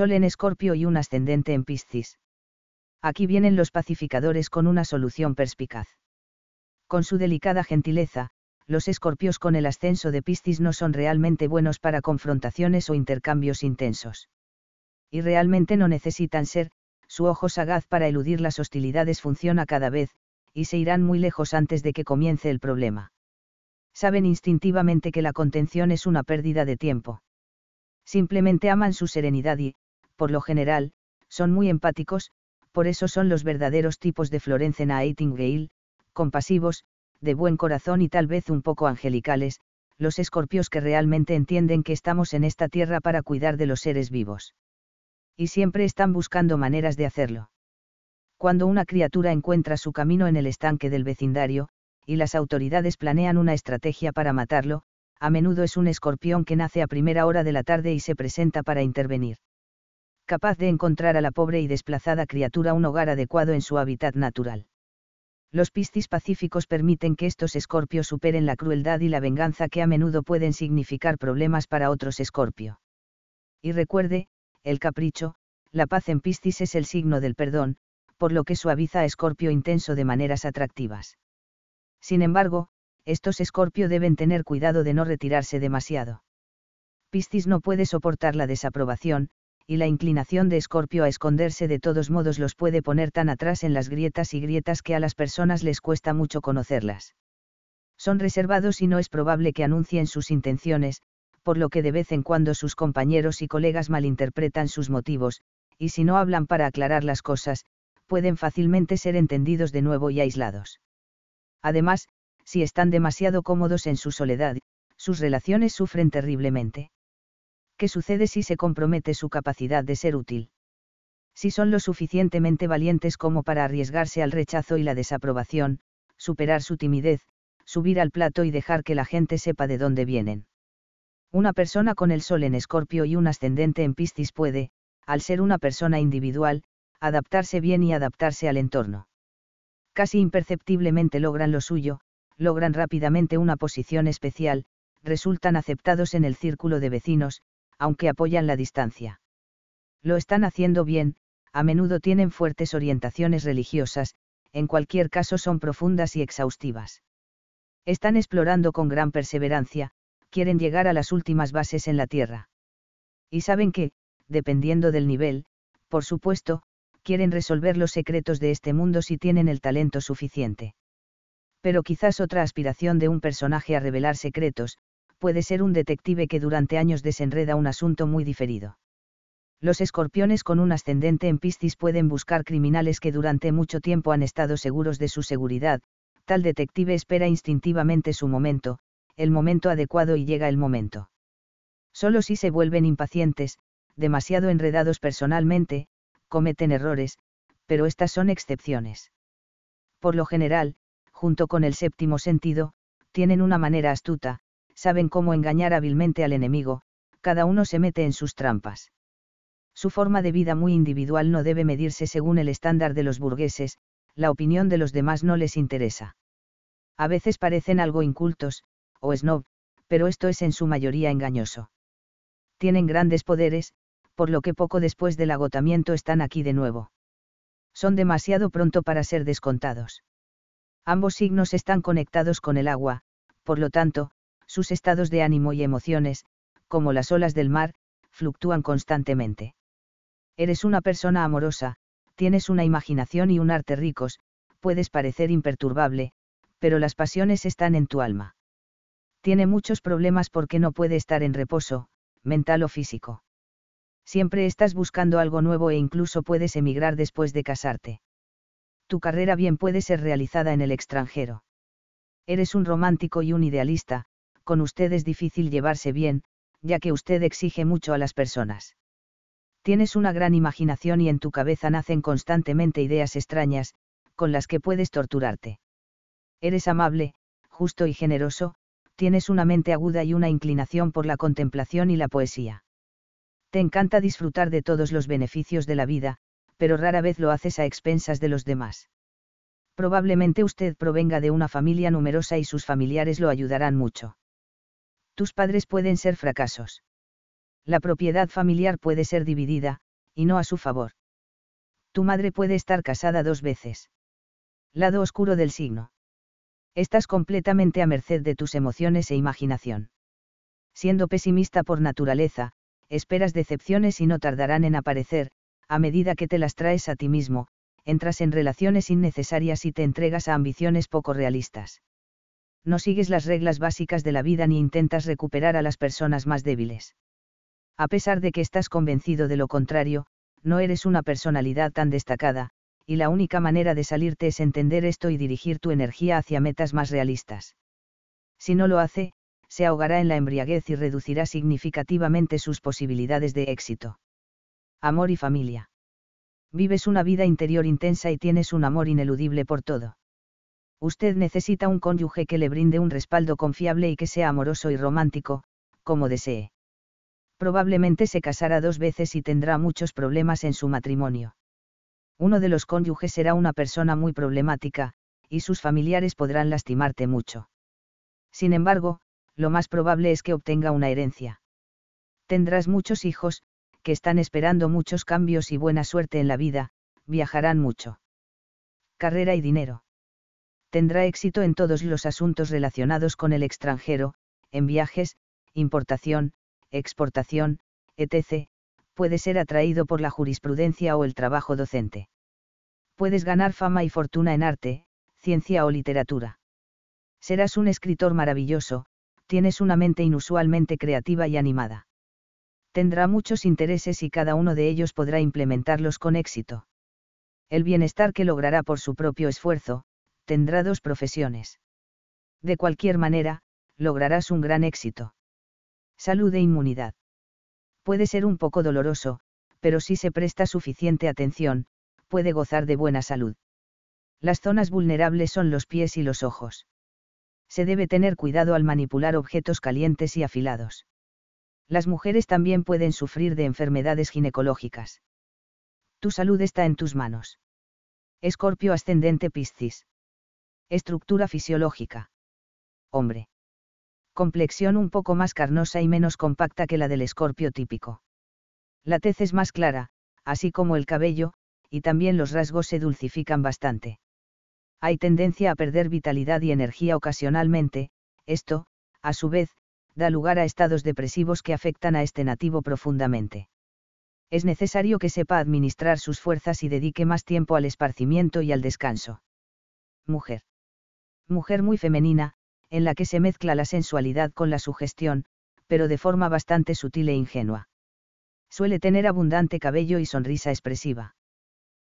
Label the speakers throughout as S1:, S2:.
S1: Sol en Escorpio y un ascendente en Piscis. Aquí vienen los pacificadores con una solución perspicaz. Con su delicada gentileza, los escorpios con el ascenso de Piscis no son realmente buenos para confrontaciones o intercambios intensos. Y realmente no necesitan ser, su ojo sagaz para eludir las hostilidades funciona cada vez, y se irán muy lejos antes de que comience el problema. Saben instintivamente que la contención es una pérdida de tiempo. Simplemente aman su serenidad y, por lo general, son muy empáticos, por eso son los verdaderos tipos de Florence Nightingale, compasivos, de buen corazón y tal vez un poco angelicales, los escorpios que realmente entienden que estamos en esta tierra para cuidar de los seres vivos. Y siempre están buscando maneras de hacerlo. Cuando una criatura encuentra su camino en el estanque del vecindario, y las autoridades planean una estrategia para matarlo, a menudo es un escorpión que nace a primera hora de la tarde y se presenta para intervenir capaz de encontrar a la pobre y desplazada criatura un hogar adecuado en su hábitat natural. Los piscis pacíficos permiten que estos escorpios superen la crueldad y la venganza que a menudo pueden significar problemas para otros escorpio. Y recuerde, el capricho, la paz en piscis es el signo del perdón, por lo que suaviza a escorpio intenso de maneras atractivas. Sin embargo, estos escorpio deben tener cuidado de no retirarse demasiado. Pistis no puede soportar la desaprobación, y la inclinación de Escorpio a esconderse de todos modos los puede poner tan atrás en las grietas y grietas que a las personas les cuesta mucho conocerlas. Son reservados y no es probable que anuncien sus intenciones, por lo que de vez en cuando sus compañeros y colegas malinterpretan sus motivos, y si no hablan para aclarar las cosas, pueden fácilmente ser entendidos de nuevo y aislados. Además, si están demasiado cómodos en su soledad, sus relaciones sufren terriblemente. ¿qué sucede si se compromete su capacidad de ser útil? Si son lo suficientemente valientes como para arriesgarse al rechazo y la desaprobación, superar su timidez, subir al plato y dejar que la gente sepa de dónde vienen. Una persona con el sol en escorpio y un ascendente en Piscis puede, al ser una persona individual, adaptarse bien y adaptarse al entorno. Casi imperceptiblemente logran lo suyo, logran rápidamente una posición especial, resultan aceptados en el círculo de vecinos, aunque apoyan la distancia. Lo están haciendo bien, a menudo tienen fuertes orientaciones religiosas, en cualquier caso son profundas y exhaustivas. Están explorando con gran perseverancia, quieren llegar a las últimas bases en la Tierra. Y saben que, dependiendo del nivel, por supuesto, quieren resolver los secretos de este mundo si tienen el talento suficiente. Pero quizás otra aspiración de un personaje a revelar secretos, puede ser un detective que durante años desenreda un asunto muy diferido. Los escorpiones con un ascendente en Piscis pueden buscar criminales que durante mucho tiempo han estado seguros de su seguridad, tal detective espera instintivamente su momento, el momento adecuado y llega el momento. Solo si se vuelven impacientes, demasiado enredados personalmente, cometen errores, pero estas son excepciones. Por lo general, junto con el séptimo sentido, tienen una manera astuta, saben cómo engañar hábilmente al enemigo, cada uno se mete en sus trampas. Su forma de vida muy individual no debe medirse según el estándar de los burgueses, la opinión de los demás no les interesa. A veces parecen algo incultos, o snob, pero esto es en su mayoría engañoso. Tienen grandes poderes, por lo que poco después del agotamiento están aquí de nuevo. Son demasiado pronto para ser descontados. Ambos signos están conectados con el agua, por lo tanto, sus estados de ánimo y emociones, como las olas del mar, fluctúan constantemente. Eres una persona amorosa, tienes una imaginación y un arte ricos, puedes parecer imperturbable, pero las pasiones están en tu alma. Tiene muchos problemas porque no puede estar en reposo, mental o físico. Siempre estás buscando algo nuevo e incluso puedes emigrar después de casarte. Tu carrera bien puede ser realizada en el extranjero. Eres un romántico y un idealista, con usted es difícil llevarse bien, ya que usted exige mucho a las personas. Tienes una gran imaginación y en tu cabeza nacen constantemente ideas extrañas, con las que puedes torturarte. Eres amable, justo y generoso, tienes una mente aguda y una inclinación por la contemplación y la poesía. Te encanta disfrutar de todos los beneficios de la vida, pero rara vez lo haces a expensas de los demás. Probablemente usted provenga de una familia numerosa y sus familiares lo ayudarán mucho. Tus padres pueden ser fracasos. La propiedad familiar puede ser dividida, y no a su favor. Tu madre puede estar casada dos veces. Lado oscuro del signo. Estás completamente a merced de tus emociones e imaginación. Siendo pesimista por naturaleza, esperas decepciones y no tardarán en aparecer, a medida que te las traes a ti mismo, entras en relaciones innecesarias y te entregas a ambiciones poco realistas no sigues las reglas básicas de la vida ni intentas recuperar a las personas más débiles. A pesar de que estás convencido de lo contrario, no eres una personalidad tan destacada, y la única manera de salirte es entender esto y dirigir tu energía hacia metas más realistas. Si no lo hace, se ahogará en la embriaguez y reducirá significativamente sus posibilidades de éxito. Amor y familia. Vives una vida interior intensa y tienes un amor ineludible por todo. Usted necesita un cónyuge que le brinde un respaldo confiable y que sea amoroso y romántico, como desee. Probablemente se casará dos veces y tendrá muchos problemas en su matrimonio. Uno de los cónyuges será una persona muy problemática, y sus familiares podrán lastimarte mucho. Sin embargo, lo más probable es que obtenga una herencia. Tendrás muchos hijos, que están esperando muchos cambios y buena suerte en la vida, viajarán mucho. Carrera y dinero tendrá éxito en todos los asuntos relacionados con el extranjero, en viajes, importación, exportación, etc., puede ser atraído por la jurisprudencia o el trabajo docente. Puedes ganar fama y fortuna en arte, ciencia o literatura. Serás un escritor maravilloso, tienes una mente inusualmente creativa y animada. Tendrá muchos intereses y cada uno de ellos podrá implementarlos con éxito. El bienestar que logrará por su propio esfuerzo, tendrá dos profesiones. De cualquier manera, lograrás un gran éxito. Salud e inmunidad. Puede ser un poco doloroso, pero si se presta suficiente atención, puede gozar de buena salud. Las zonas vulnerables son los pies y los ojos. Se debe tener cuidado al manipular objetos calientes y afilados. Las mujeres también pueden sufrir de enfermedades ginecológicas. Tu salud está en tus manos. Escorpio ascendente Piscis. Estructura fisiológica. Hombre. Complexión un poco más carnosa y menos compacta que la del escorpio típico. La tez es más clara, así como el cabello, y también los rasgos se dulcifican bastante. Hay tendencia a perder vitalidad y energía ocasionalmente, esto, a su vez, da lugar a estados depresivos que afectan a este nativo profundamente. Es necesario que sepa administrar sus fuerzas y dedique más tiempo al esparcimiento y al descanso. Mujer mujer muy femenina, en la que se mezcla la sensualidad con la sugestión, pero de forma bastante sutil e ingenua. Suele tener abundante cabello y sonrisa expresiva.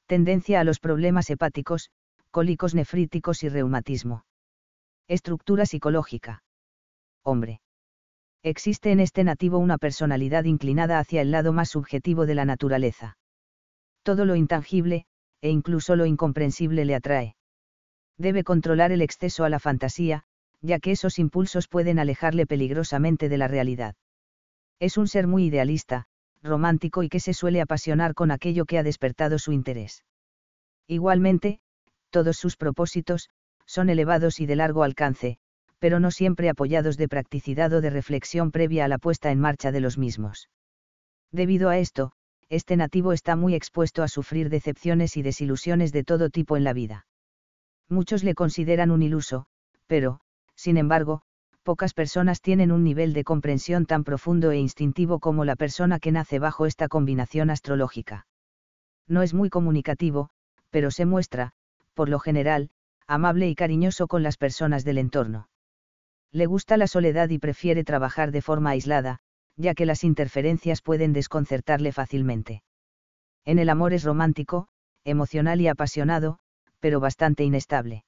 S1: Tendencia a los problemas hepáticos, cólicos nefríticos y reumatismo. Estructura psicológica. Hombre. Existe en este nativo una personalidad inclinada hacia el lado más subjetivo de la naturaleza. Todo lo intangible, e incluso lo incomprensible le atrae debe controlar el exceso a la fantasía, ya que esos impulsos pueden alejarle peligrosamente de la realidad. Es un ser muy idealista, romántico y que se suele apasionar con aquello que ha despertado su interés. Igualmente, todos sus propósitos, son elevados y de largo alcance, pero no siempre apoyados de practicidad o de reflexión previa a la puesta en marcha de los mismos. Debido a esto, este nativo está muy expuesto a sufrir decepciones y desilusiones de todo tipo en la vida muchos le consideran un iluso, pero, sin embargo, pocas personas tienen un nivel de comprensión tan profundo e instintivo como la persona que nace bajo esta combinación astrológica. No es muy comunicativo, pero se muestra, por lo general, amable y cariñoso con las personas del entorno. Le gusta la soledad y prefiere trabajar de forma aislada, ya que las interferencias pueden desconcertarle fácilmente. En el amor es romántico, emocional y apasionado, pero bastante inestable.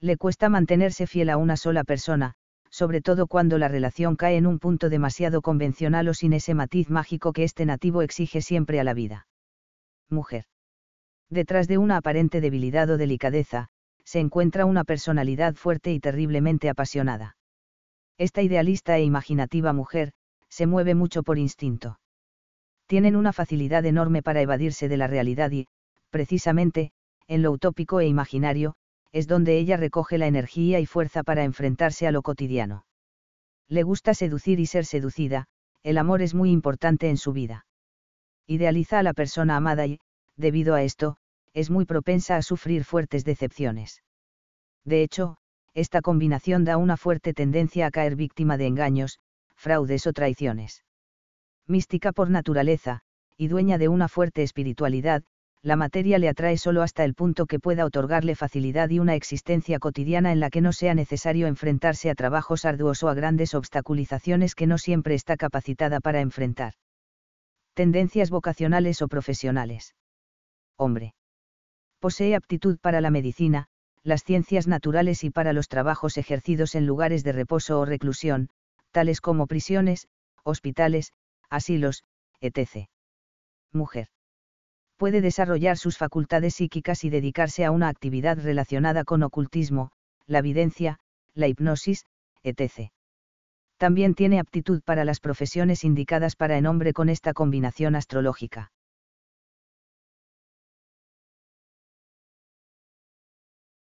S1: Le cuesta mantenerse fiel a una sola persona, sobre todo cuando la relación cae en un punto demasiado convencional o sin ese matiz mágico que este nativo exige siempre a la vida. Mujer. Detrás de una aparente debilidad o delicadeza, se encuentra una personalidad fuerte y terriblemente apasionada. Esta idealista e imaginativa mujer, se mueve mucho por instinto. Tienen una facilidad enorme para evadirse de la realidad y, precisamente, en lo utópico e imaginario, es donde ella recoge la energía y fuerza para enfrentarse a lo cotidiano. Le gusta seducir y ser seducida, el amor es muy importante en su vida. Idealiza a la persona amada y, debido a esto, es muy propensa a sufrir fuertes decepciones. De hecho, esta combinación da una fuerte tendencia a caer víctima de engaños, fraudes o traiciones. Mística por naturaleza, y dueña de una fuerte espiritualidad, la materia le atrae solo hasta el punto que pueda otorgarle facilidad y una existencia cotidiana en la que no sea necesario enfrentarse a trabajos arduos o a grandes obstaculizaciones que no siempre está capacitada para enfrentar. Tendencias vocacionales o profesionales. Hombre. Posee aptitud para la medicina, las ciencias naturales y para los trabajos ejercidos en lugares de reposo o reclusión, tales como prisiones, hospitales, asilos, etc. Mujer puede desarrollar sus facultades psíquicas y dedicarse a una actividad relacionada con ocultismo, la evidencia, la hipnosis, etc. También tiene aptitud para las profesiones indicadas para el hombre con esta combinación astrológica.